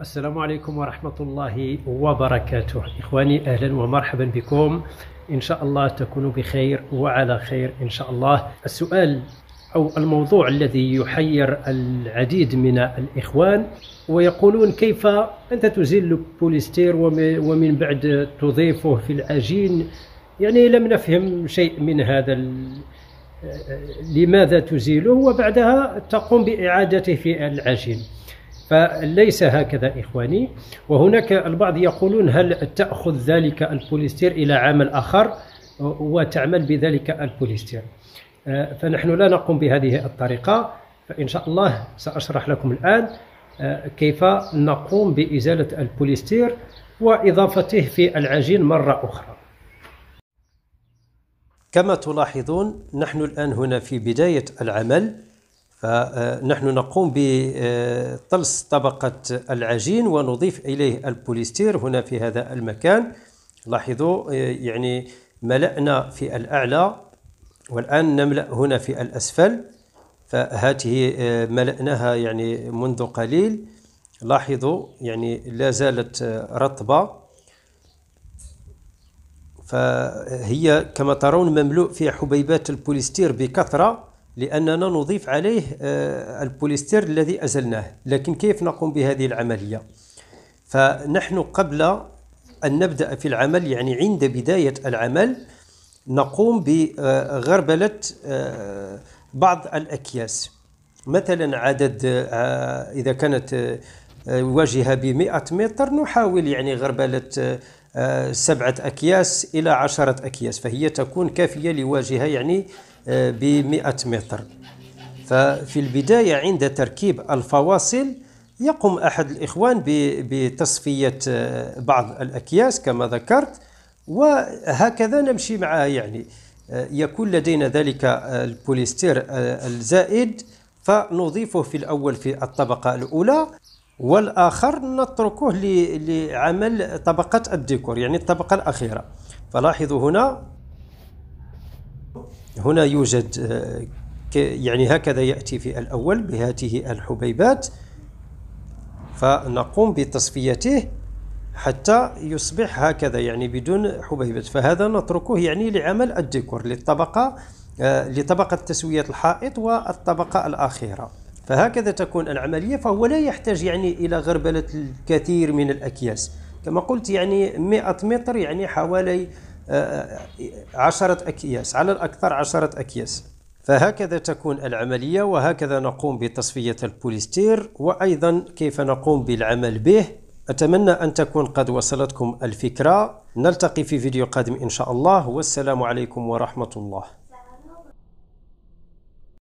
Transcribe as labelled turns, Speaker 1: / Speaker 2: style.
Speaker 1: السلام عليكم ورحمة الله وبركاته إخواني أهلا ومرحبا بكم إن شاء الله تكونوا بخير وعلى خير إن شاء الله السؤال أو الموضوع الذي يحير العديد من الإخوان ويقولون كيف أنت تزيل البوليستير ومن بعد تضيفه في العجين يعني لم نفهم شيء من هذا لماذا تزيله وبعدها تقوم بإعادته في العجين فليس هكذا إخواني وهناك البعض يقولون هل تأخذ ذلك البوليستير إلى عمل آخر وتعمل بذلك البوليستير آه، فنحن لا نقوم بهذه الطريقة فإن شاء الله سأشرح لكم الآن آه، كيف نقوم بإزالة البوليستير وإضافته في العجين مرة أخرى كما تلاحظون نحن الآن هنا في بداية العمل فنحن نقوم بطلس طبقة العجين ونضيف إليه البوليستير هنا في هذا المكان لاحظوا يعني ملأنا في الأعلى والآن نملأ هنا في الأسفل فهذه ملأناها يعني منذ قليل لاحظوا يعني لا زالت رطبة فهي كما ترون مملوء في حبيبات البوليستير بكثرة لأننا نضيف عليه آه، البوليستير الذي أزلناه لكن كيف نقوم بهذه العملية فنحن قبل أن نبدأ في العمل يعني عند بداية العمل نقوم بغربلة آه، بعض الأكياس مثلا عدد آه، إذا كانت واجهة بمئة متر نحاول يعني غربلة سبعة أكياس إلى عشرة أكياس فهي تكون كافية لواجهة يعني آه، بمئة متر ففي البداية عند تركيب الفواصل يقوم أحد الإخوان بتصفية آه، بعض الأكياس كما ذكرت وهكذا نمشي معها يعني آه، يكون لدينا ذلك البوليستير الزائد فنضيفه في الأول في الطبقة الأولى والآخر نتركه لعمل طبقة الديكور يعني الطبقة الأخيرة فلاحظوا هنا هنا يوجد آه، يعني هكذا يأتي في الأول بهاته الحبيبات فنقوم بتصفيته حتى يصبح هكذا يعني بدون حبيبات فهذا نتركه يعني لعمل الديكور للطبقة آه، لطبقة تسوية الحائط والطبقة الأخيرة فهكذا تكون العملية فهو لا يحتاج يعني إلى غربلة الكثير من الأكياس كما قلت يعني 100 متر يعني حوالي آه، آه، عشرة أكياس على الأكثر عشرة أكياس فهكذا تكون العملية وهكذا نقوم بتصفية البوليستير وأيضا كيف نقوم بالعمل به أتمنى أن تكون قد وصلتكم الفكرة نلتقي في فيديو قادم إن شاء الله والسلام عليكم ورحمة الله